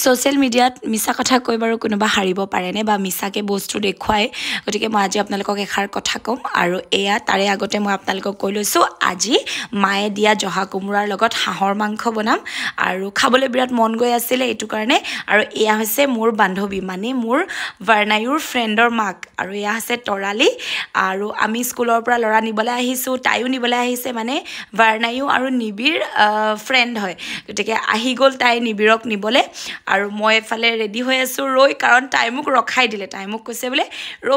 social মিডিয়াত মিছা কথা কৈ বাৰু কোনোবা হাৰিব পাৰেনে বা মিছাকৈ বস্তু দেখুৱাই গতিকে মই আজি আপোনালোকক এষাৰ কথা ক'ম আৰু এয়া তাৰে আগতে মই আপোনালোকক কৈ লৈছোঁ আজি মায়ে দিয়া জহা কোমোৰাৰ লগত হাঁহৰ মাংস বনাম আৰু খাবলৈ বিৰাট মন গৈ আছিলে এইটো কাৰণে আৰু এয়া হৈছে মোৰ বান্ধৱী মানে মোৰ বাৰ্ণায়ুৰ ফ্ৰেণ্ডৰ মাক আৰু এয়া হৈছে তৰালি আৰু আমি স্কুলৰ পৰা ল'ৰা নিবলৈ আহিছোঁ তাইও নিবলৈ আহিছে মানে বাৰ্ণায়ু আৰু নিবিড় ফ্ৰেণ্ড হয় গতিকে আহি গ'ল তাই নিবিৰক নিবলৈ আৰু মই এফালে ৰেডি হৈ আছোঁ ৰৈ কাৰণ তাই মোক ৰখাই দিলে তাই মোক কৈছে বোলে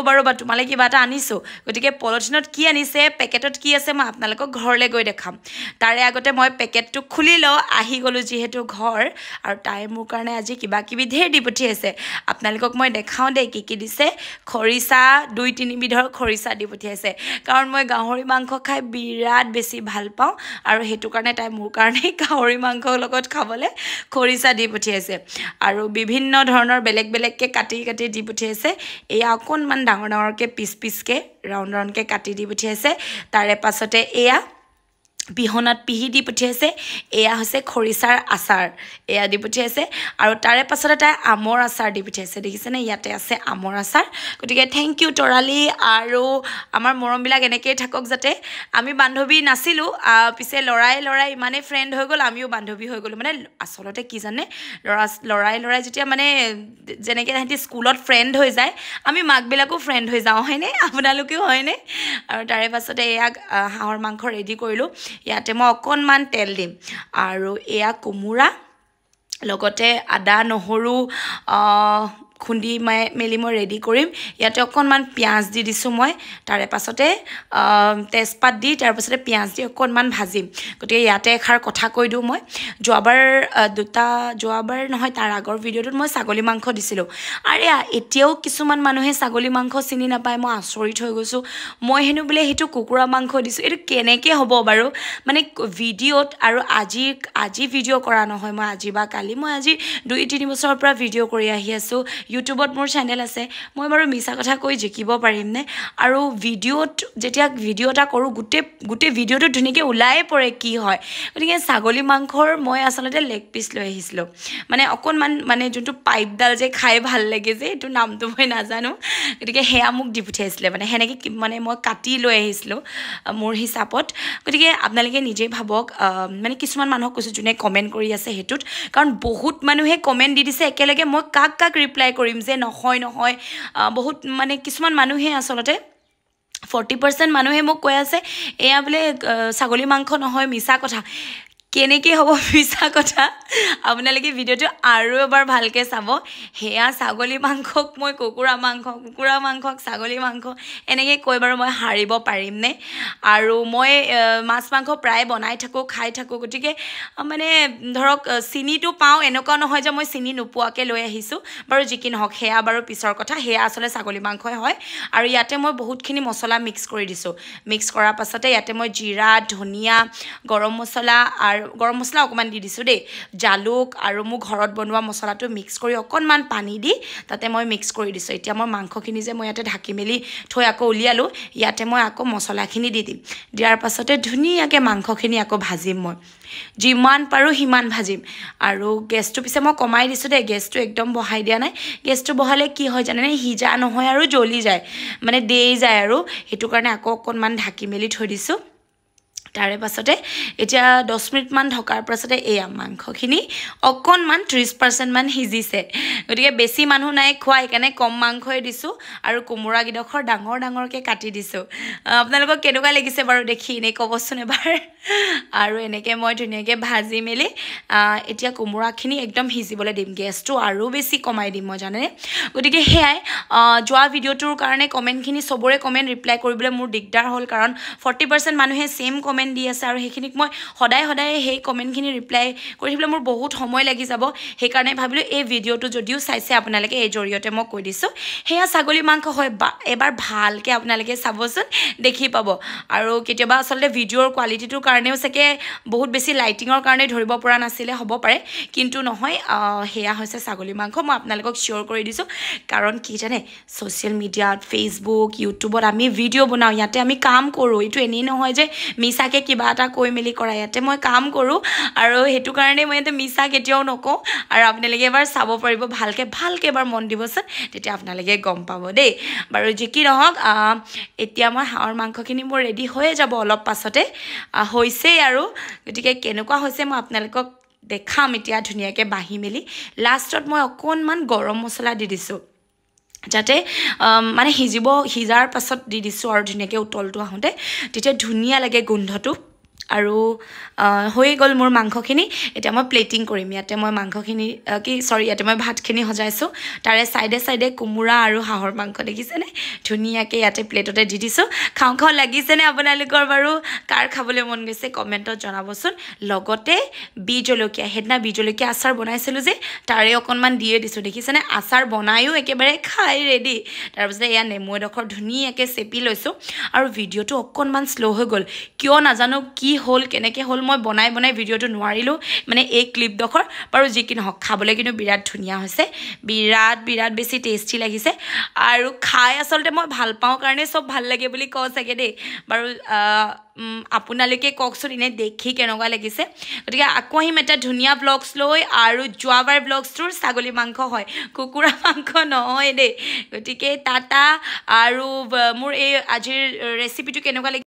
বাৰু ৰ'বা তোমালৈ কিবা এটা আনিছোঁ গতিকে পলিথিনত কি আনিছে পেকেটত কি আছে মই আপোনালোকক ঘৰলৈ গৈ দেখাম তাৰে আগতে মই পেকেটটো খুলি লওঁ আহি গ'লোঁ যিহেতু ঘৰ আৰু তাই মোৰ কাৰণে আজি কিবা কিবি ধেৰ দি পঠিয়াইছে আপোনালোকক মই দেখাওঁ দেই কি কি দিছে খৰিচা দুই তিনিবিধৰ খৰিচা দি পঠিয়াইছে কাৰণ মই গাহৰি মাংস খাই বিৰাট বেছি ভাল পাওঁ আৰু সেইটো কাৰণে তাই মোৰ কাৰণেই গাহৰি মাংসৰ লগত খাবলৈ খৰিচা দি পঠিয়াইছে আৰু বিভিন্ন ধৰণৰ বেলেগ বেলেগকৈ কাটি কাটি দি পঠিয়াইছে এয়া অকণমান ডাঙৰ ডাঙৰকৈ পিচ পিচকৈ ৰাউণ্ড ৰাউণ্ডকৈ কাটি দি পঠিয়াইছে তাৰে পাছতে এয়া বিহনাত পিহি দি পঠিয়াইছে এয়া হৈছে খৰিচাৰ আচাৰ এয়া দি পঠিয়াইছে আৰু তাৰে পাছতে তাই আমৰ আচাৰ দি পঠিয়াইছে দেখিছেনে ইয়াতে আছে আমৰ আচাৰ গতিকে থেংক ইউ তৰালি আৰু আমাৰ মৰমবিলাক এনেকৈয়ে থাকক যাতে আমি বান্ধৱী নাছিলোঁ পিছে ল'ৰাই ল'ৰাই ইমানেই ফ্ৰেণ্ড হৈ গ'ল আমিও বান্ধৱী হৈ গ'লোঁ মানে আচলতে কি জানে ল'ৰা ল'ৰাই ল'ৰাই যেতিয়া মানে যেনেকৈ তাহাঁতি স্কুলত ফ্ৰেণ্ড হৈ যায় আমি মাকবিলাকো ফ্ৰেণ্ড হৈ যাওঁ হয়নে আপোনালোকেও হয়নে আৰু তাৰে পাছতে ইয়াক হাঁহৰ মাংস ৰেডি কৰিলোঁ ইয়াতে মই অকণমান তেল দিম আৰু এয়া কোমোৰা লগতে আদা নহৰু খুন্দি মই মেলি মই ৰেডি কৰিম ইয়াতে অকণমান পিঁয়াজ দি দিছোঁ মই তাৰে পাছতে তেজপাত দি তাৰপাছতে পিঁয়াজ দি অকণমান ভাজিম গতিকে ইয়াতে এষাৰ কথা কৈ দিওঁ মই যোৱাবাৰ দুটা যোৱাবাৰ নহয় তাৰ আগৰ ভিডিঅ'টোত মই ছাগলী মাংস দিছিলোঁ আৰে এতিয়াও কিছুমান মানুহে ছাগলী মাংস চিনি নাপায় মই আচৰিত হৈ গৈছোঁ মই হেনো বোলে সেইটো কুকুৰা মাংস দিছোঁ এইটো কেনেকৈ হ'ব বাৰু মানে ভিডিঅ'ত আৰু আজি আজি ভিডিঅ' কৰা নহয় মই আজি বা কালি মই আজি দুই তিনি বছৰৰ পৰা ভিডিঅ' কৰি আহি আছোঁ ইউটিউবত মোৰ চেনেল আছে মই বাৰু মিছা কথা কৈ জিকিব পাৰিমনে আৰু ভিডিঅ'ত যেতিয়া ভিডিঅ' এটা কৰোঁ গোটেই গোটেই ভিডিঅ'টো ধুনীয়াকৈ ওলাই পৰে কি হয় গতিকে ছাগলী মাংসৰ মই আচলতে লেগ পিচ লৈ আহিছিলোঁ মানে অকণমান মানে যোনটো পাইপডাল যে খাই ভাল লাগে যে সেইটো নামটো মই নাজানো গতিকে সেয়া মোক দি পঠিয়াইছিলে মানে সেনেকৈ মানে মই কাটি লৈ আহিছিলোঁ মোৰ হিচাপত গতিকে আপোনালোকে নিজেই ভাবক মানে কিছুমান মানুহক কৈছোঁ যোনে কমেণ্ট কৰি আছে সেইটোত কাৰণ বহুত মানুহে কমেণ্ট দি দিছে একেলগে মই কাক কাক ৰিপ্লাই কৰিম যে নহয় নহয় বহুত মানে কিছুমান মানুহে আচলতে ফৰ্টি পাৰ্চেণ্ট মানুহে মোক কৈ আছে এয়া বোলে ছাগলী মাংস নহয় মিছা কথা কেনেকৈ হ'ব মিছা কথা আপোনালোকে ভিডিঅ'টো আৰু এবাৰ ভালকৈ চাব সেয়া ছাগলী মাংসক মই কুকুৰা মাংস কুকুৰা মাংসক ছাগলী মাংস এনেকৈ কৈ বাৰু মই সাৰিব পাৰিমনে আৰু মই মাছ মাংস প্ৰায় বনাই থাকোঁ খাই থাকোঁ গতিকে মানে ধৰক চিনিটো পাওঁ এনেকুৱা নহয় যে মই চিনি নোপোৱাকৈ লৈ আহিছোঁ বাৰু যি কি নহওক সেয়া বাৰু পিছৰ কথা সেয়া আচলতে ছাগলী মাংসই হয় আৰু ইয়াতে মই বহুতখিনি মছলা মিক্স কৰি দিছোঁ মিক্স কৰাৰ পাছতে ইয়াতে মই জিৰা ধনিয়া গৰম মছলা আৰু গৰম মছলা অকণমান দি দিছোঁ দেই জালুক আৰু মোৰ ঘৰত বনোৱা মছলাটো মিক্স কৰি অকণমান পানী দি তাতে মই মিক্স কৰি দিছোঁ এতিয়া মই মাংসখিনি যে মই ইয়াতে ঢাকি মেলি থৈ আকৌ উলিয়ালোঁ ইয়াতে মই আকৌ মছলাখিনি দি দিম দিয়াৰ পাছতে ধুনীয়াকৈ মাংসখিনি আকৌ ভাজিম মই যিমান পাৰোঁ সিমান ভাজিম আৰু গেছটো পিছে মই কমাই দিছোঁ দেই গেছটো একদম বহাই দিয়া নাই গেছটো বহালে কি হয় জানেনে সিজা নহয় আৰু জ্বলি যায় মানে দেই যায় আৰু সেইটো কাৰণে আকৌ অকণমান ঢাকি মেলি থৈ দিছোঁ তাৰে পাছতে এতিয়া দহ মিনিটমান ঢকাৰ পাছতে এয়া মাংসখিনি অকণমান ত্ৰিছ পাৰ্চেণ্টমান সিজিছে গতিকে বেছি মানুহ নাই খোৱা সেইকাৰণে কম মাংসই দিছোঁ আৰু কোমোৰা কোমোৰাকেইডোখৰ ডাঙৰ ডাঙৰকৈ কাটি দিছোঁ আপোনালোকক কেনেকুৱা লাগিছে বাৰু দেখি এনেই ক'বচোন এবাৰ আৰু এনেকৈ মই ধুনীয়াকৈ ভাজি মেলি এতিয়া কোমোৰাখিনি একদম সিজিবলৈ দিম গেছটো আৰু বেছি কমাই দিম মই জানেনে গতিকে সেয়াই যোৱা ভিডিঅ'টোৰ কাৰণে কমেণ্টখিনি চবৰে কমেণ্ট ৰিপ্লাই কৰিবলৈ মোৰ দিগদাৰ হ'ল কাৰণ ফৰ্টি পাৰ্চেণ্ট মানুহে ছেইম কমেণ্ট কমেণ্ট দি আছে আৰু সেইখিনিক মই সদায় সদায় সেই কমেণ্টখিনি ৰিপ্লাই কৰি থাকিবলৈ মোৰ বহুত সময় লাগি যাব সেইকাৰণে ভাবিলোঁ এই ভিডিঅ'টো যদিও চাইছে আপোনালোকে এই জৰিয়তে মই কৈ দিছোঁ সেয়া ছাগলী মাংস হয় এবাৰ ভালকৈ আপোনালোকে চাবচোন দেখি পাব আৰু কেতিয়াবা আচলতে ভিডিঅ'ৰ কোৱালিটিটোৰ কাৰণেও চাগে বহুত বেছি লাইটিঙৰ কাৰণে ধৰিব পৰা নাছিলে হ'ব পাৰে কিন্তু নহয় সেয়া হৈছে ছাগলী মাংস মই আপোনালোকক চিয়'ৰ কৰি দিছোঁ কাৰণ কি জানে ছ'চিয়েল মিডিয়াত ফেচবুক ইউটিউবত আমি ভিডিঅ' বনাওঁ ইয়াতে আমি কাম কৰোঁ এইটো এনেই নহয় যে মিছাকৈ মিছাকে কিবা এটা কৈ মেলি কৰা ইয়াতে মই কাম কৰোঁ আৰু সেইটো কাৰণে মই ইয়াতে মিছা কেতিয়াও নকওঁ আৰু আপোনালোকে এবাৰ চাব পাৰিব ভালকৈ ভালকৈ এবাৰ মন দিবচোন তেতিয়া আপোনালোকে গম পাব দেই বাৰু যি কি নহওক এতিয়া মই হাঁহৰ মাংসখিনি মোৰ ৰেডি হৈয়ে যাব অলপ পাছতে হৈছেই আৰু গতিকে কেনেকুৱা হৈছে মই আপোনালোকক দেখাম এতিয়া ধুনীয়াকৈ বাঢ়ি মেলি লাষ্টত মই অকণমান গৰম মছলা দি দিছোঁ যাতে মানে সিজিব সিজাৰ পাছত দি দিছোঁ আৰু ধুনীয়াকৈ উতলটো আহোঁতে তেতিয়া ধুনীয়া লাগে গোন্ধটো আৰু হৈ গ'ল মোৰ মাংসখিনি এতিয়া মই প্লেটিং কৰিম ইয়াতে মই মাংসখিনি কি চৰি ইয়াতে মই ভাতখিনি সজাইছোঁ তাৰে ছাইডে ছাইডে কোমোৰা আৰু হাঁহৰ মাংস দেখিছেনে ধুনীয়াকৈ ইয়াতে প্লেটতে দি দিছোঁ খাওঁ খাওঁ লাগিছেনে আপোনালোকৰ বাৰু কাৰ খাবলৈ মন গৈছে কমেণ্টত জনাবচোন লগতে বি জলকীয়া সেইদিনা বি জলকীয়া আচাৰ বনাইছিলোঁ যে তাৰে অকণমান দিয়ে দিছোঁ দেখিছেনে আচাৰ বনায়ো একেবাৰে খাই ৰেডি তাৰপিছতে এয়া নেমু এডোখৰ ধুনীয়াকৈ চেপি লৈছোঁ আৰু ভিডিঅ'টো অকণমান শ্ল' হৈ গ'ল কিয় নাজানো কি হ'ল কেনেকৈ হ'ল মই বনাই বনাই ভিডিঅ'টো নোৱাৰিলোঁ মানে এই ক্লিপডোখৰ বাৰু যি কি নহওক খাবলৈ কিন্তু বিৰাট ধুনীয়া হৈছে বিৰাট বিৰাট বেছি টেষ্টি লাগিছে আৰু খাই আচলতে মই ভাল পাওঁ কাৰণে চব ভাল লাগে বুলি কওঁ চাগে দেই বাৰু আপোনালোকে কওকচোন এনেই দেখি কেনেকুৱা লাগিছে গতিকে আকৌ আহিম এটা ধুনীয়া ব্লগছ লৈ আৰু যোৱাবাৰ ব্লগছটোৰ ছাগলী মাংস হয় কুকুৰা মাংস নহয় দেই গতিকে টাটা আৰু মোৰ এই আজিৰ ৰেচিপিটো কেনেকুৱা লাগিছে